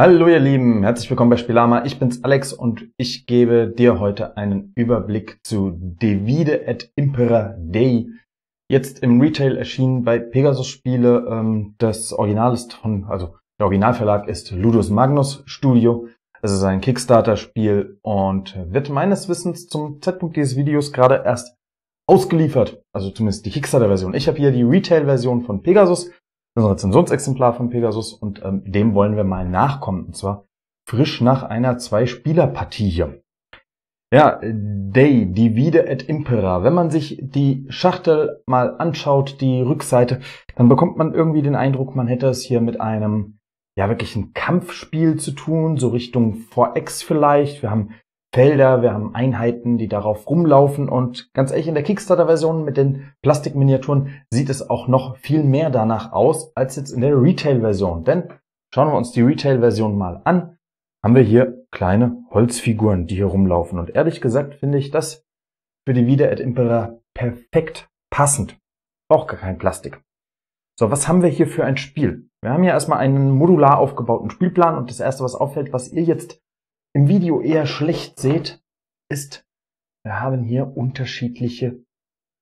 Hallo ihr Lieben, herzlich willkommen bei Spielama. Ich bin's Alex und ich gebe dir heute einen Überblick zu Devide et Impera Day. Jetzt im Retail erschienen bei Pegasus Spiele. Ähm, das Original ist von, also der Originalverlag ist Ludus Magnus Studio. Es ist ein Kickstarter-Spiel und wird meines Wissens zum Zeitpunkt dieses Videos gerade erst ausgeliefert. Also zumindest die Kickstarter-Version. Ich habe hier die Retail-Version von Pegasus ein Rezensionsexemplar von Pegasus und ähm, dem wollen wir mal nachkommen. Und zwar frisch nach einer Zwei-Spieler-Partie hier. Ja, Day, Divide et Impera. Wenn man sich die Schachtel mal anschaut, die Rückseite, dann bekommt man irgendwie den Eindruck, man hätte es hier mit einem, ja, wirklich ein Kampfspiel zu tun, so Richtung 4X vielleicht. Wir haben Felder, wir haben Einheiten, die darauf rumlaufen und ganz ehrlich, in der Kickstarter-Version mit den Plastikminiaturen sieht es auch noch viel mehr danach aus als jetzt in der Retail-Version. Denn schauen wir uns die Retail-Version mal an, haben wir hier kleine Holzfiguren, die hier rumlaufen. Und ehrlich gesagt finde ich das für die Wieder et Impera perfekt passend. Braucht gar kein Plastik. So, was haben wir hier für ein Spiel? Wir haben hier erstmal einen modular aufgebauten Spielplan und das erste, was auffällt, was ihr jetzt im Video eher schlecht seht, ist, wir haben hier unterschiedliche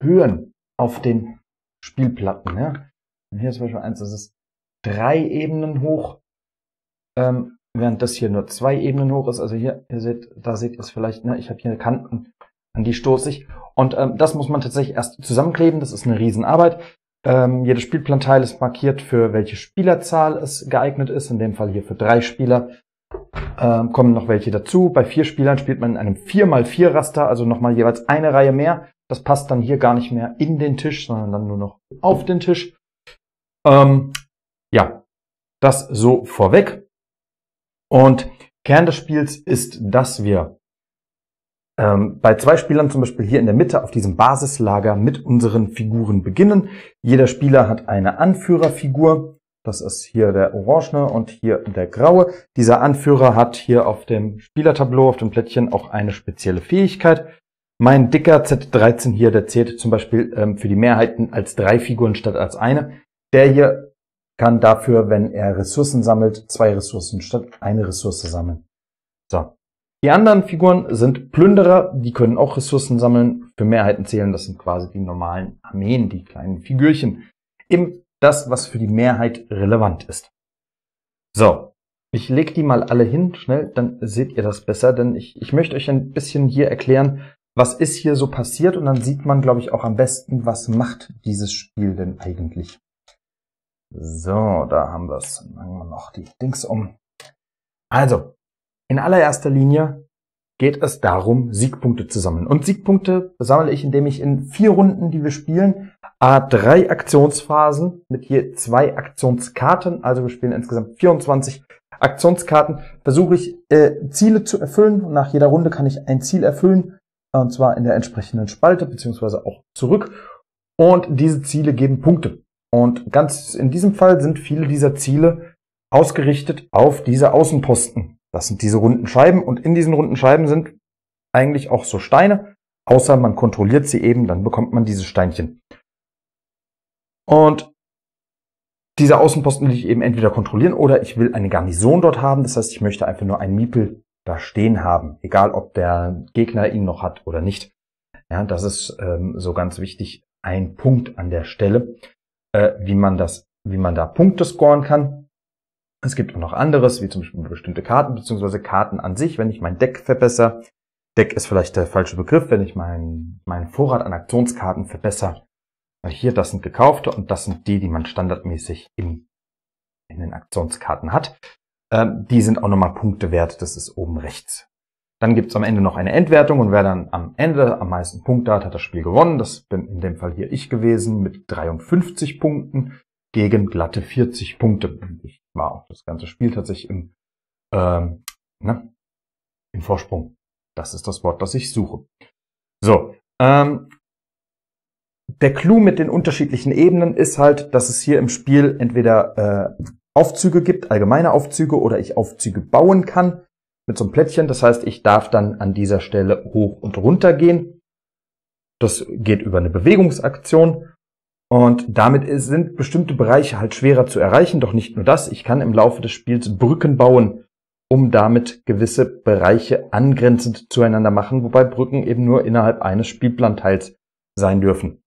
Höhen auf den Spielplatten. Ja. Und hier zum Beispiel eins, das ist drei Ebenen hoch, ähm, während das hier nur zwei Ebenen hoch ist. Also hier, ihr seht, da seht ihr es vielleicht, ne? ich habe hier Kanten, an die stoße ich. Und ähm, das muss man tatsächlich erst zusammenkleben, das ist eine Riesenarbeit. Ähm, jedes Spielplanteil ist markiert, für welche Spielerzahl es geeignet ist, in dem Fall hier für drei Spieler ähm, kommen noch welche dazu. Bei vier Spielern spielt man in einem 4x4-Raster, also nochmal jeweils eine Reihe mehr. Das passt dann hier gar nicht mehr in den Tisch, sondern dann nur noch auf den Tisch. Ähm, ja, das so vorweg. Und Kern des Spiels ist, dass wir ähm, bei zwei Spielern zum Beispiel hier in der Mitte auf diesem Basislager mit unseren Figuren beginnen. Jeder Spieler hat eine Anführerfigur das ist hier der orangene und hier der graue. Dieser Anführer hat hier auf dem Spielertableau, auf dem Plättchen auch eine spezielle Fähigkeit. Mein dicker Z13 hier, der zählt zum Beispiel ähm, für die Mehrheiten als drei Figuren statt als eine. Der hier kann dafür, wenn er Ressourcen sammelt, zwei Ressourcen statt eine Ressource sammeln. So. Die anderen Figuren sind Plünderer, die können auch Ressourcen sammeln, für Mehrheiten zählen. Das sind quasi die normalen Armeen, die kleinen Figürchen. Im das, was für die Mehrheit relevant ist. So, ich lege die mal alle hin, schnell, dann seht ihr das besser, denn ich, ich möchte euch ein bisschen hier erklären, was ist hier so passiert und dann sieht man, glaube ich, auch am besten, was macht dieses Spiel denn eigentlich. So, da haben wir es. Machen wir noch die Dings um. Also, in allererster Linie geht es darum, Siegpunkte zu sammeln. Und Siegpunkte sammle ich, indem ich in vier Runden, die wir spielen, A drei Aktionsphasen mit je zwei Aktionskarten. Also wir spielen insgesamt 24 Aktionskarten. Versuche ich äh, Ziele zu erfüllen. Nach jeder Runde kann ich ein Ziel erfüllen. Äh, und zwar in der entsprechenden Spalte beziehungsweise auch zurück. Und diese Ziele geben Punkte. Und ganz in diesem Fall sind viele dieser Ziele ausgerichtet auf diese Außenposten. Das sind diese runden Scheiben. Und in diesen runden Scheiben sind eigentlich auch so Steine. Außer man kontrolliert sie eben, dann bekommt man diese Steinchen. Und diese Außenposten will ich eben entweder kontrollieren oder ich will eine Garnison dort haben. Das heißt, ich möchte einfach nur einen Miepel da stehen haben, egal ob der Gegner ihn noch hat oder nicht. Ja, das ist ähm, so ganz wichtig, ein Punkt an der Stelle, äh, wie man das, wie man da Punkte scoren kann. Es gibt auch noch anderes, wie zum Beispiel bestimmte Karten beziehungsweise Karten an sich. Wenn ich mein Deck verbessere, Deck ist vielleicht der falsche Begriff, wenn ich meinen meinen Vorrat an Aktionskarten verbessere, hier, das sind gekaufte und das sind die, die man standardmäßig in, in den Aktionskarten hat. Ähm, die sind auch nochmal Punkte wert, das ist oben rechts. Dann gibt es am Ende noch eine Endwertung und wer dann am Ende am meisten Punkte hat, hat das Spiel gewonnen. Das bin in dem Fall hier ich gewesen mit 53 Punkten gegen glatte 40 Punkte. Ich war auch das ganze Spiel tatsächlich im, ähm, ne, im Vorsprung. Das ist das Wort, das ich suche. So, ähm, der Clou mit den unterschiedlichen Ebenen ist halt, dass es hier im Spiel entweder äh, Aufzüge gibt, allgemeine Aufzüge, oder ich Aufzüge bauen kann mit so einem Plättchen. Das heißt, ich darf dann an dieser Stelle hoch und runter gehen. Das geht über eine Bewegungsaktion. Und damit sind bestimmte Bereiche halt schwerer zu erreichen. Doch nicht nur das. Ich kann im Laufe des Spiels Brücken bauen, um damit gewisse Bereiche angrenzend zueinander machen, wobei Brücken eben nur innerhalb eines Spielplanteils sein dürfen.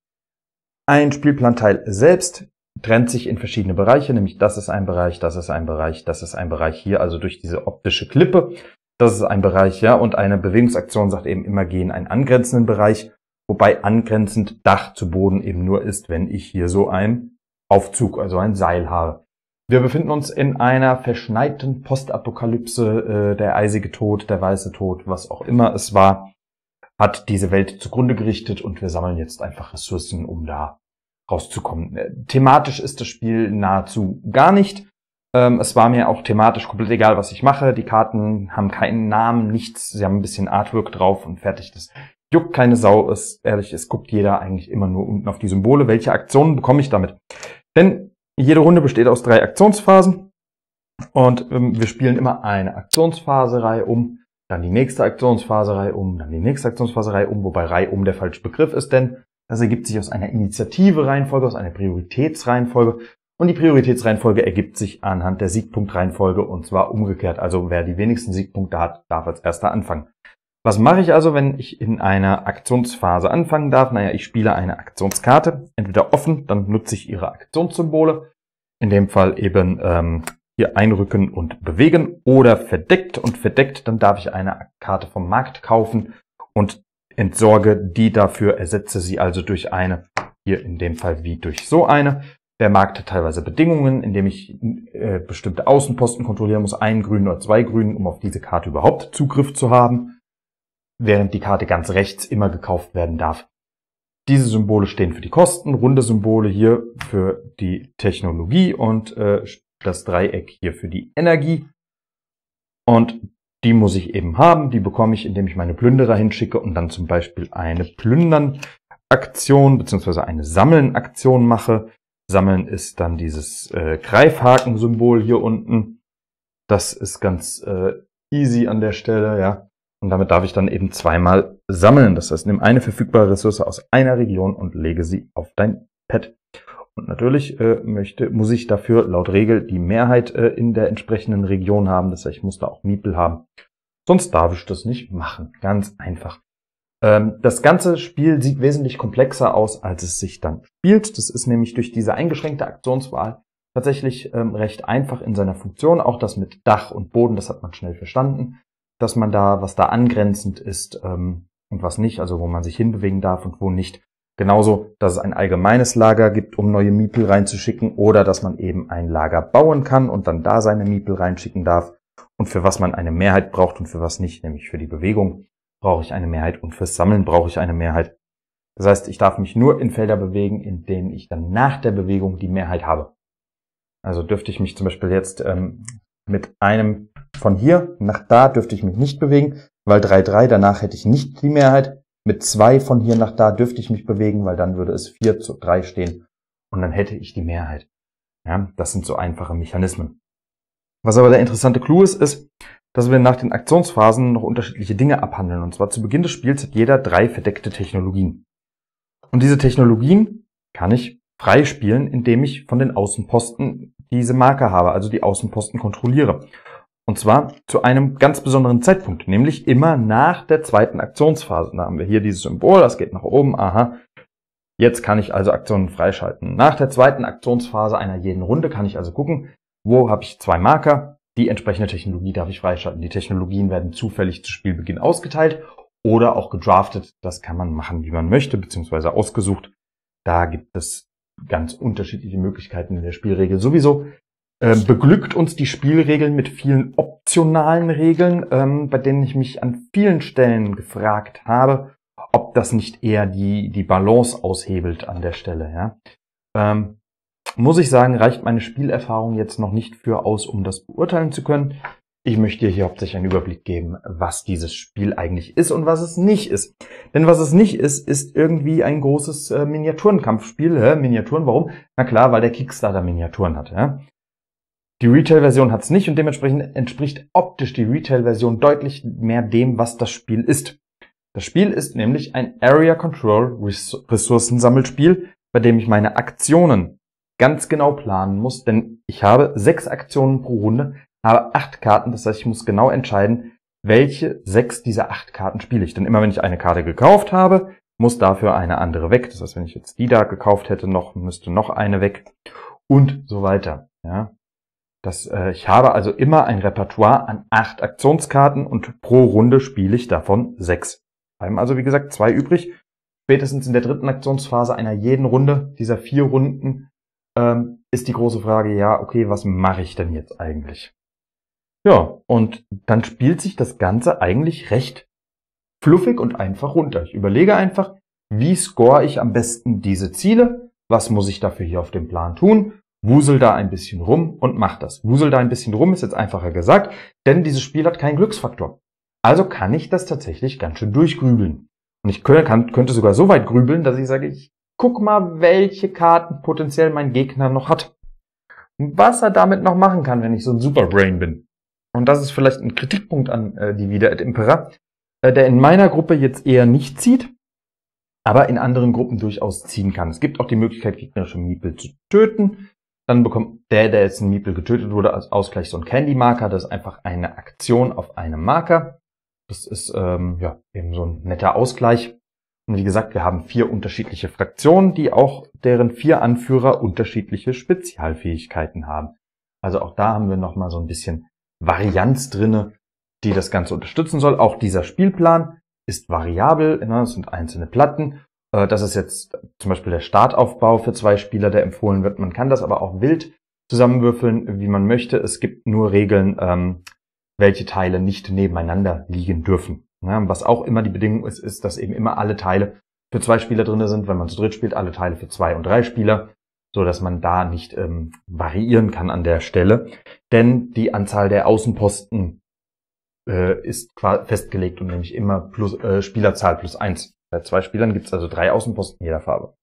Ein Spielplanteil selbst trennt sich in verschiedene Bereiche, nämlich das ist ein Bereich, das ist ein Bereich, das ist ein Bereich hier, also durch diese optische Klippe. Das ist ein Bereich, ja, und eine Bewegungsaktion sagt eben immer, geh in einen angrenzenden Bereich, wobei angrenzend Dach zu Boden eben nur ist, wenn ich hier so einen Aufzug, also ein Seil habe. Wir befinden uns in einer verschneiten Postapokalypse, äh, der eisige Tod, der weiße Tod, was auch immer es war hat diese Welt zugrunde gerichtet und wir sammeln jetzt einfach Ressourcen, um da rauszukommen. Äh, thematisch ist das Spiel nahezu gar nicht. Ähm, es war mir auch thematisch komplett egal, was ich mache. Die Karten haben keinen Namen, nichts. Sie haben ein bisschen Artwork drauf und fertig. Das juckt keine Sau. Es, ehrlich, es guckt jeder eigentlich immer nur unten auf die Symbole. Welche Aktionen bekomme ich damit? Denn jede Runde besteht aus drei Aktionsphasen. Und ähm, wir spielen immer eine Aktionsphaserei um dann die nächste Aktionsphase Reihe um, dann die nächste Aktionsphase Reihe um, wobei Reihe um der falsche Begriff ist, denn das ergibt sich aus einer Initiative-Reihenfolge, aus einer Prioritätsreihenfolge und die Prioritätsreihenfolge ergibt sich anhand der Siegpunktreihenfolge und zwar umgekehrt. Also wer die wenigsten Siegpunkte hat, darf als erster anfangen. Was mache ich also, wenn ich in einer Aktionsphase anfangen darf? Naja, ich spiele eine Aktionskarte, entweder offen, dann nutze ich ihre Aktionssymbole, in dem Fall eben ähm, hier einrücken und bewegen oder verdeckt und verdeckt, dann darf ich eine Karte vom Markt kaufen und entsorge die dafür, ersetze sie also durch eine, hier in dem Fall wie durch so eine. Der Markt hat teilweise Bedingungen, indem ich äh, bestimmte Außenposten kontrollieren muss, einen grünen oder zwei grünen, um auf diese Karte überhaupt Zugriff zu haben, während die Karte ganz rechts immer gekauft werden darf. Diese Symbole stehen für die Kosten, runde Symbole hier für die Technologie und äh, das Dreieck hier für die Energie. Und die muss ich eben haben. Die bekomme ich, indem ich meine Plünderer hinschicke und dann zum Beispiel eine Plündern-Aktion bzw. eine Sammeln-Aktion mache. Sammeln ist dann dieses äh, Greifhaken-Symbol hier unten. Das ist ganz äh, easy an der Stelle, ja. Und damit darf ich dann eben zweimal sammeln. Das heißt, nimm eine verfügbare Ressource aus einer Region und lege sie auf dein Pad. Und natürlich äh, möchte, muss ich dafür laut Regel die Mehrheit äh, in der entsprechenden Region haben. Das heißt, ich muss da auch Miepel haben. Sonst darf ich das nicht machen. Ganz einfach. Ähm, das ganze Spiel sieht wesentlich komplexer aus, als es sich dann spielt. Das ist nämlich durch diese eingeschränkte Aktionswahl tatsächlich ähm, recht einfach in seiner Funktion. Auch das mit Dach und Boden, das hat man schnell verstanden, dass man da, was da angrenzend ist ähm, und was nicht, also wo man sich hinbewegen darf und wo nicht, Genauso, dass es ein allgemeines Lager gibt, um neue Miepel reinzuschicken oder dass man eben ein Lager bauen kann und dann da seine Miepel reinschicken darf und für was man eine Mehrheit braucht und für was nicht, nämlich für die Bewegung brauche ich eine Mehrheit und fürs Sammeln brauche ich eine Mehrheit. Das heißt, ich darf mich nur in Felder bewegen, in denen ich dann nach der Bewegung die Mehrheit habe. Also dürfte ich mich zum Beispiel jetzt ähm, mit einem von hier nach da dürfte ich mich nicht bewegen, weil 3-3 danach hätte ich nicht die Mehrheit mit zwei von hier nach da dürfte ich mich bewegen, weil dann würde es vier zu drei stehen und dann hätte ich die Mehrheit. Ja, das sind so einfache Mechanismen. Was aber der interessante Clou ist, ist, dass wir nach den Aktionsphasen noch unterschiedliche Dinge abhandeln. Und zwar zu Beginn des Spiels hat jeder drei verdeckte Technologien. Und diese Technologien kann ich frei spielen, indem ich von den Außenposten diese Marke habe, also die Außenposten kontrolliere. Und zwar zu einem ganz besonderen Zeitpunkt, nämlich immer nach der zweiten Aktionsphase. Da haben wir hier dieses Symbol, das geht nach oben, aha. Jetzt kann ich also Aktionen freischalten. Nach der zweiten Aktionsphase einer jeden Runde kann ich also gucken, wo habe ich zwei Marker, die entsprechende Technologie darf ich freischalten. Die Technologien werden zufällig zu Spielbeginn ausgeteilt oder auch gedraftet. Das kann man machen, wie man möchte, beziehungsweise ausgesucht. Da gibt es ganz unterschiedliche Möglichkeiten in der Spielregel sowieso. Ähm, beglückt uns die Spielregeln mit vielen optionalen Regeln, ähm, bei denen ich mich an vielen Stellen gefragt habe, ob das nicht eher die, die Balance aushebelt an der Stelle. Ja? Ähm, muss ich sagen, reicht meine Spielerfahrung jetzt noch nicht für aus, um das beurteilen zu können. Ich möchte hier hauptsächlich einen Überblick geben, was dieses Spiel eigentlich ist und was es nicht ist. Denn was es nicht ist, ist irgendwie ein großes äh, Miniaturenkampfspiel. Hä? Miniaturen, warum? Na klar, weil der Kickstarter Miniaturen hat. Ja? Die Retail-Version hat es nicht und dementsprechend entspricht optisch die Retail-Version deutlich mehr dem, was das Spiel ist. Das Spiel ist nämlich ein Area Control Ressourcensammelspiel, bei dem ich meine Aktionen ganz genau planen muss, denn ich habe sechs Aktionen pro Runde, habe acht Karten, das heißt, ich muss genau entscheiden, welche sechs dieser acht Karten spiele ich. Denn immer wenn ich eine Karte gekauft habe, muss dafür eine andere weg. Das heißt, wenn ich jetzt die da gekauft hätte, noch müsste noch eine weg und so weiter. Ja. Das, äh, ich habe also immer ein Repertoire an acht Aktionskarten und pro Runde spiele ich davon sechs. Bleiben also, wie gesagt, zwei übrig. Spätestens in der dritten Aktionsphase einer jeden Runde dieser vier Runden ähm, ist die große Frage, ja, okay, was mache ich denn jetzt eigentlich? Ja, und dann spielt sich das Ganze eigentlich recht fluffig und einfach runter. Ich überlege einfach, wie score ich am besten diese Ziele? Was muss ich dafür hier auf dem Plan tun? Wusel da ein bisschen rum und mach das. Wusel da ein bisschen rum ist jetzt einfacher gesagt, denn dieses Spiel hat keinen Glücksfaktor. Also kann ich das tatsächlich ganz schön durchgrübeln. Und ich kann, könnte sogar so weit grübeln, dass ich sage, ich guck mal, welche Karten potenziell mein Gegner noch hat. Und was er damit noch machen kann, wenn ich so ein Superbrain bin. Und das ist vielleicht ein Kritikpunkt an äh, wieder et Impera, äh, der in meiner Gruppe jetzt eher nicht zieht, aber in anderen Gruppen durchaus ziehen kann. Es gibt auch die Möglichkeit, gegnerische Miepel zu töten. Dann bekommt der, der jetzt in Meeple getötet wurde, als Ausgleich so ein Candy-Marker. Das ist einfach eine Aktion auf einem Marker. Das ist ähm, ja eben so ein netter Ausgleich. Und wie gesagt, wir haben vier unterschiedliche Fraktionen, die auch deren vier Anführer unterschiedliche Spezialfähigkeiten haben. Also auch da haben wir nochmal so ein bisschen Varianz drinne, die das Ganze unterstützen soll. Auch dieser Spielplan ist variabel, ne? es sind einzelne Platten äh, das ist jetzt zum Beispiel der Startaufbau für zwei Spieler, der empfohlen wird. Man kann das aber auch wild zusammenwürfeln, wie man möchte. Es gibt nur Regeln, ähm, welche Teile nicht nebeneinander liegen dürfen. Was auch immer die Bedingung ist, ist, dass eben immer alle Teile für zwei Spieler drinne sind, wenn man zu dritt spielt, alle Teile für zwei und drei Spieler, so dass man da nicht ähm, variieren kann an der Stelle. Denn die Anzahl der Außenposten äh, ist festgelegt und nämlich immer plus, äh, Spielerzahl plus eins. Bei zwei Spielern gibt's also drei Außenposten jeder Farbe.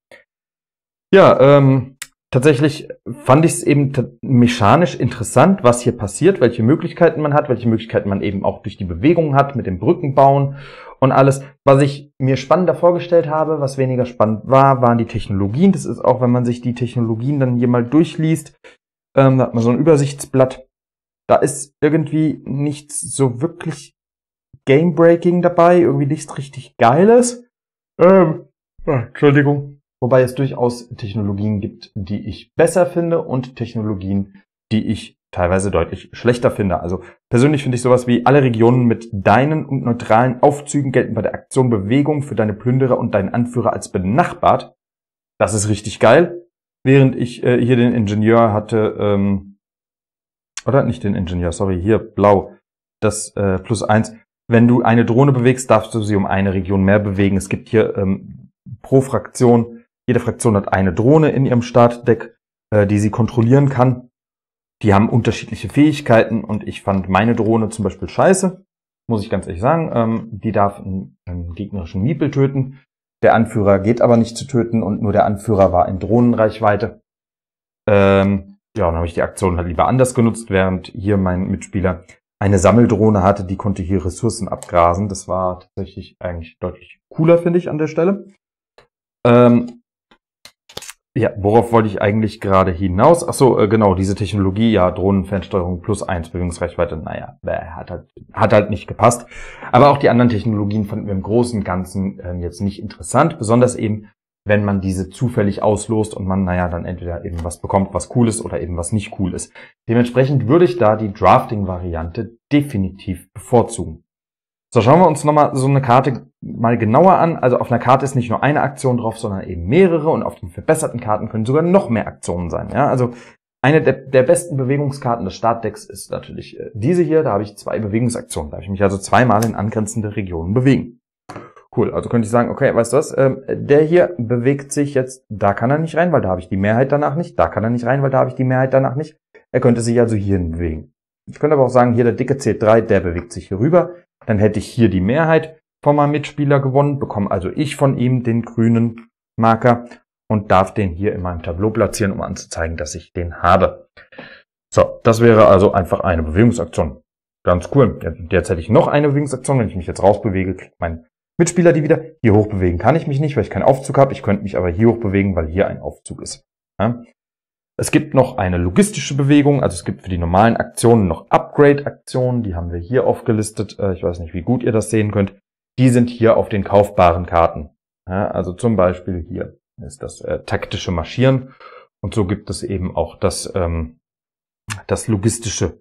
Ja, ähm, tatsächlich fand ich es eben mechanisch interessant, was hier passiert, welche Möglichkeiten man hat, welche Möglichkeiten man eben auch durch die Bewegung hat, mit dem Brückenbauen und alles. Was ich mir spannender vorgestellt habe, was weniger spannend war, waren die Technologien. Das ist auch, wenn man sich die Technologien dann hier mal durchliest, ähm, da hat man so ein Übersichtsblatt. Da ist irgendwie nichts so wirklich Game-Breaking dabei, irgendwie nichts richtig Geiles. Ähm, ah, Entschuldigung. Wobei es durchaus Technologien gibt, die ich besser finde und Technologien, die ich teilweise deutlich schlechter finde. Also persönlich finde ich sowas wie alle Regionen mit deinen und neutralen Aufzügen gelten bei der Aktion Bewegung für deine Plünderer und deinen Anführer als benachbart. Das ist richtig geil. Während ich äh, hier den Ingenieur hatte, ähm, oder nicht den Ingenieur, sorry, hier blau, das äh, plus eins, wenn du eine Drohne bewegst, darfst du sie um eine Region mehr bewegen. Es gibt hier ähm, pro Fraktion, jede Fraktion hat eine Drohne in ihrem Startdeck, äh, die sie kontrollieren kann. Die haben unterschiedliche Fähigkeiten und ich fand meine Drohne zum Beispiel scheiße, muss ich ganz ehrlich sagen. Ähm, die darf einen, einen gegnerischen Miepel töten. Der Anführer geht aber nicht zu töten und nur der Anführer war in Drohnenreichweite. Ähm, ja, dann habe ich die Aktion halt lieber anders genutzt, während hier mein Mitspieler eine Sammeldrohne hatte, die konnte hier Ressourcen abgrasen. Das war tatsächlich eigentlich deutlich cooler, finde ich, an der Stelle. Ähm, ja, worauf wollte ich eigentlich gerade hinaus? Ach so, äh, genau, diese Technologie, ja, Drohnenfernsteuerung plus eins Bewegungsreichweite, naja, hat halt, hat halt nicht gepasst. Aber auch die anderen Technologien fanden wir im Großen und Ganzen äh, jetzt nicht interessant, besonders eben wenn man diese zufällig auslost und man, naja, dann entweder eben was bekommt, was cool ist oder eben was nicht cool ist. Dementsprechend würde ich da die Drafting-Variante definitiv bevorzugen. So, schauen wir uns nochmal so eine Karte mal genauer an. Also auf einer Karte ist nicht nur eine Aktion drauf, sondern eben mehrere und auf den verbesserten Karten können sogar noch mehr Aktionen sein. Ja, also eine der, der besten Bewegungskarten des Startdecks ist natürlich äh, diese hier. Da habe ich zwei Bewegungsaktionen. Da habe ich mich also zweimal in angrenzende Regionen bewegen. Cool, also könnte ich sagen, okay, weißt du was, ähm, der hier bewegt sich jetzt, da kann er nicht rein, weil da habe ich die Mehrheit danach nicht, da kann er nicht rein, weil da habe ich die Mehrheit danach nicht. Er könnte sich also hier bewegen. Ich könnte aber auch sagen, hier der dicke C3, der bewegt sich hier rüber, dann hätte ich hier die Mehrheit von meinem Mitspieler gewonnen, bekomme also ich von ihm den grünen Marker und darf den hier in meinem Tableau platzieren, um anzuzeigen, dass ich den habe. So, das wäre also einfach eine Bewegungsaktion. Ganz cool. Jetzt hätte ich noch eine Bewegungsaktion. Wenn ich mich jetzt rausbewege, kriegt mein Mitspieler, die wieder hier hoch bewegen kann ich mich nicht, weil ich keinen Aufzug habe. Ich könnte mich aber hier hoch bewegen, weil hier ein Aufzug ist. Ja? Es gibt noch eine logistische Bewegung, also es gibt für die normalen Aktionen noch Upgrade-Aktionen, die haben wir hier aufgelistet. Äh, ich weiß nicht, wie gut ihr das sehen könnt. Die sind hier auf den kaufbaren Karten. Ja, also zum Beispiel hier ist das äh, taktische Marschieren. Und so gibt es eben auch das, ähm, das logistische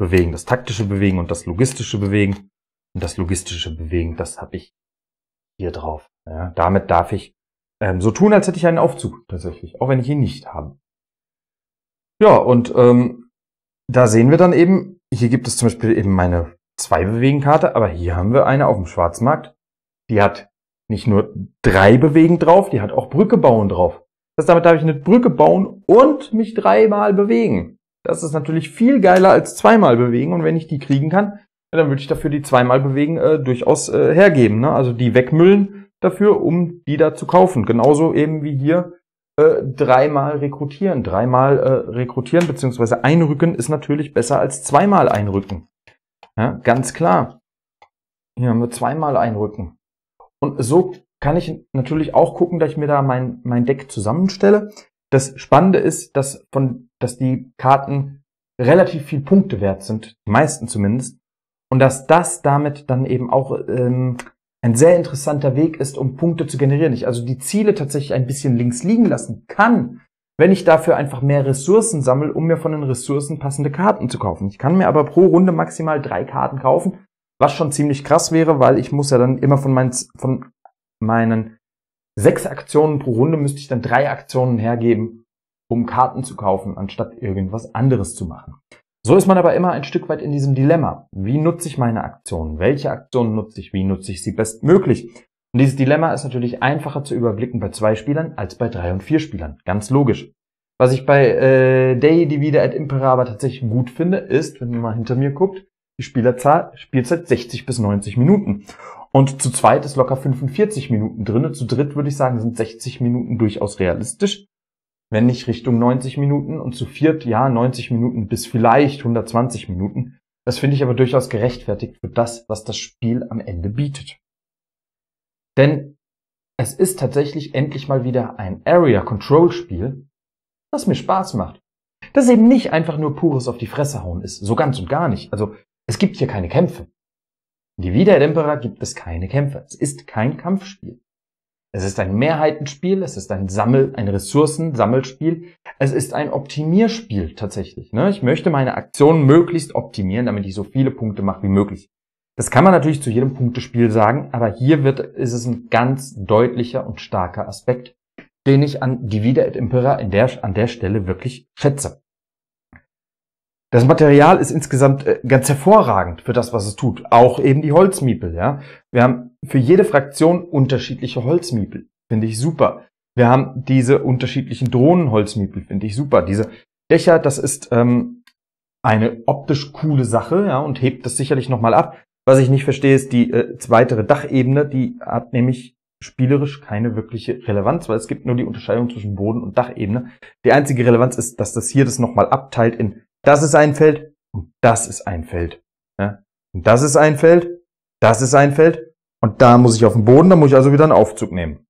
Bewegen, das taktische Bewegen und das logistische Bewegen. Und das logistische Bewegen, das habe ich hier drauf. Ja, damit darf ich ähm, so tun, als hätte ich einen Aufzug tatsächlich, auch wenn ich ihn nicht habe. Ja, und ähm, da sehen wir dann eben, hier gibt es zum Beispiel eben meine zwei Bewegenkarte, aber hier haben wir eine auf dem Schwarzmarkt, die hat nicht nur drei Bewegen drauf, die hat auch Brücke bauen drauf. Das heißt, damit darf ich eine Brücke bauen und mich dreimal bewegen. Das ist natürlich viel geiler als zweimal bewegen und wenn ich die kriegen kann, ja, dann würde ich dafür die zweimal bewegen äh, durchaus äh, hergeben. Ne? Also die wegmüllen dafür, um die da zu kaufen. Genauso eben wie hier äh, dreimal rekrutieren. Dreimal äh, rekrutieren beziehungsweise einrücken ist natürlich besser als zweimal einrücken. Ja, ganz klar. Hier haben wir zweimal einrücken. Und so kann ich natürlich auch gucken, dass ich mir da mein, mein Deck zusammenstelle. Das Spannende ist, dass, von, dass die Karten relativ viel Punkte wert sind, die meisten zumindest. Und dass das damit dann eben auch ähm, ein sehr interessanter Weg ist, um Punkte zu generieren. Ich also die Ziele tatsächlich ein bisschen links liegen lassen kann, wenn ich dafür einfach mehr Ressourcen sammle, um mir von den Ressourcen passende Karten zu kaufen. Ich kann mir aber pro Runde maximal drei Karten kaufen, was schon ziemlich krass wäre, weil ich muss ja dann immer von, mein, von meinen sechs Aktionen pro Runde müsste ich dann drei Aktionen hergeben, um Karten zu kaufen, anstatt irgendwas anderes zu machen. So ist man aber immer ein Stück weit in diesem Dilemma. Wie nutze ich meine Aktionen? Welche Aktionen nutze ich? Wie nutze ich sie bestmöglich? Und dieses Dilemma ist natürlich einfacher zu überblicken bei zwei Spielern als bei drei und vier Spielern. Ganz logisch. Was ich bei äh, Day Divide at Impera aber tatsächlich gut finde, ist, wenn man mal hinter mir guckt, die Spielerzahl, Spielzeit 60 bis 90 Minuten. Und zu zweit ist locker 45 Minuten drinne. Zu dritt würde ich sagen, sind 60 Minuten durchaus realistisch wenn nicht Richtung 90 Minuten und zu viert, ja, 90 Minuten bis vielleicht 120 Minuten. Das finde ich aber durchaus gerechtfertigt für das, was das Spiel am Ende bietet. Denn es ist tatsächlich endlich mal wieder ein Area Control Spiel, das mir Spaß macht. Das eben nicht einfach nur pures auf die Fresse hauen ist, so ganz und gar nicht. Also, es gibt hier keine Kämpfe. In Divida Tempera gibt es keine Kämpfe. Es ist kein Kampfspiel. Es ist ein Mehrheitenspiel, es ist ein Sammel, ein Ressourcen-Sammelspiel, es ist ein Optimierspiel tatsächlich. Ne? Ich möchte meine Aktion möglichst optimieren, damit ich so viele Punkte mache wie möglich. Das kann man natürlich zu jedem Punktespiel sagen, aber hier wird, ist es ein ganz deutlicher und starker Aspekt, den ich an Divide et Impera in der, an der Stelle wirklich schätze. Das Material ist insgesamt äh, ganz hervorragend für das, was es tut. Auch eben die Holzmiepel, ja. Wir haben für jede Fraktion unterschiedliche Holzmiepel. Finde ich super. Wir haben diese unterschiedlichen Drohnenholzmiepel, finde ich super. Diese Dächer, das ist ähm, eine optisch coole Sache, ja, und hebt das sicherlich nochmal ab. Was ich nicht verstehe, ist die äh, weitere Dachebene, die hat nämlich spielerisch keine wirkliche Relevanz, weil es gibt nur die Unterscheidung zwischen Boden und Dachebene. Die einzige Relevanz ist, dass das hier das nochmal abteilt in das ist ein Feld und das ist ein Feld. Ja? Und das ist ein Feld, das ist ein Feld und da muss ich auf den Boden, da muss ich also wieder einen Aufzug nehmen.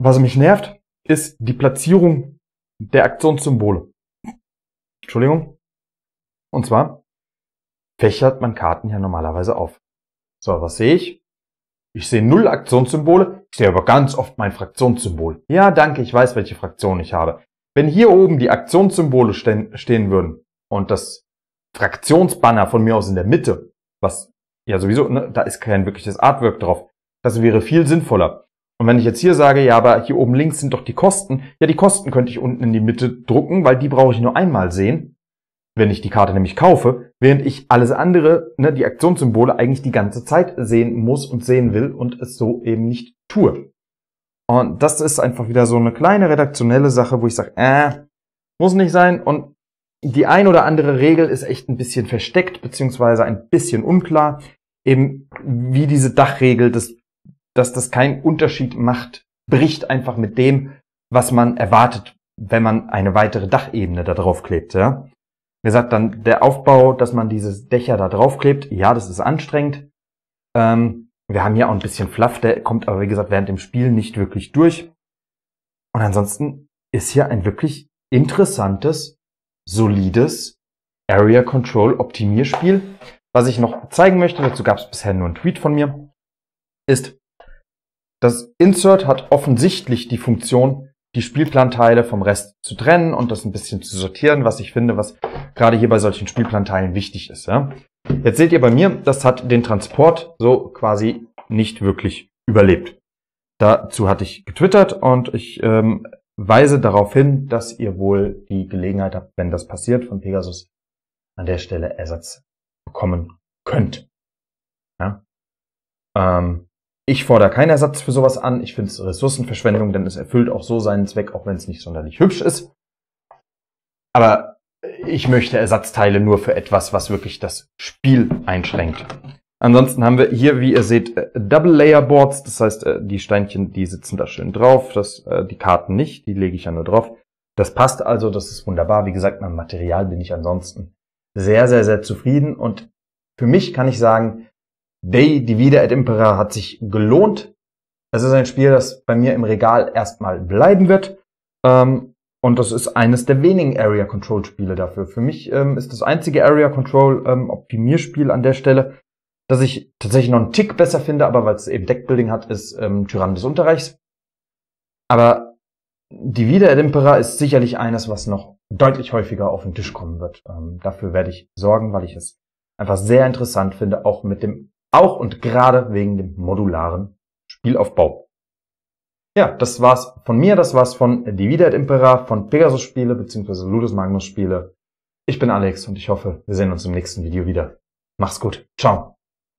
Was mich nervt, ist die Platzierung der Aktionssymbole. Entschuldigung. Und zwar fächert man Karten ja normalerweise auf. So, was sehe ich? Ich sehe null Aktionssymbole, ich sehe aber ganz oft mein Fraktionssymbol. Ja, danke, ich weiß, welche Fraktion ich habe. Wenn hier oben die Aktionssymbole stehen würden und das Fraktionsbanner von mir aus in der Mitte, was ja sowieso, ne, da ist kein wirkliches Artwork drauf, das wäre viel sinnvoller. Und wenn ich jetzt hier sage, ja, aber hier oben links sind doch die Kosten, ja, die Kosten könnte ich unten in die Mitte drucken, weil die brauche ich nur einmal sehen, wenn ich die Karte nämlich kaufe, während ich alles andere, ne, die Aktionssymbole eigentlich die ganze Zeit sehen muss und sehen will und es so eben nicht tue. Und das ist einfach wieder so eine kleine redaktionelle Sache, wo ich sage, äh, muss nicht sein. Und die ein oder andere Regel ist echt ein bisschen versteckt, beziehungsweise ein bisschen unklar. Eben wie diese Dachregel, dass, dass das keinen Unterschied macht, bricht einfach mit dem, was man erwartet, wenn man eine weitere Dachebene da drauf klebt. Ja? Wie gesagt, dann der Aufbau, dass man diese Dächer da draufklebt, ja, das ist anstrengend. Ähm, wir haben hier auch ein bisschen Fluff, der kommt aber wie gesagt während dem Spiel nicht wirklich durch. Und ansonsten ist hier ein wirklich interessantes, solides Area Control Optimierspiel. Was ich noch zeigen möchte, dazu gab es bisher nur einen Tweet von mir, ist, das Insert hat offensichtlich die Funktion, die Spielplanteile vom Rest zu trennen und das ein bisschen zu sortieren, was ich finde, was gerade hier bei solchen Spielplanteilen wichtig ist. Ja? Jetzt seht ihr bei mir, das hat den Transport so quasi nicht wirklich überlebt. Dazu hatte ich getwittert und ich ähm, weise darauf hin, dass ihr wohl die Gelegenheit habt, wenn das passiert, von Pegasus an der Stelle Ersatz bekommen könnt. Ja? Ähm, ich fordere keinen Ersatz für sowas an. Ich finde es Ressourcenverschwendung, denn es erfüllt auch so seinen Zweck, auch wenn es nicht sonderlich hübsch ist. Aber ich möchte Ersatzteile nur für etwas, was wirklich das Spiel einschränkt. Ansonsten haben wir hier, wie ihr seht, äh, Double Layer Boards. Das heißt, äh, die Steinchen, die sitzen da schön drauf. Das, äh, die Karten nicht, die lege ich ja nur drauf. Das passt also, das ist wunderbar. Wie gesagt, mein Material bin ich ansonsten sehr, sehr, sehr zufrieden. Und für mich kann ich sagen, Day Divide et Impera hat sich gelohnt. Es ist ein Spiel, das bei mir im Regal erstmal bleiben wird. Ähm, und das ist eines der wenigen Area Control Spiele dafür. Für mich ähm, ist das einzige Area Control ähm, Optimierspiel an der Stelle, dass ich tatsächlich noch einen Tick besser finde, aber weil es eben Deckbuilding hat, ist ähm, Tyrann des Unterreichs. Aber die Wiederedemperer ist sicherlich eines, was noch deutlich häufiger auf den Tisch kommen wird. Ähm, dafür werde ich sorgen, weil ich es einfach sehr interessant finde, auch mit dem, auch und gerade wegen dem modularen Spielaufbau. Ja, das war's von mir, das war's von Divide et Impera, von Pegasus Spiele bzw. Ludus Magnus Spiele. Ich bin Alex und ich hoffe, wir sehen uns im nächsten Video wieder. Mach's gut. Ciao.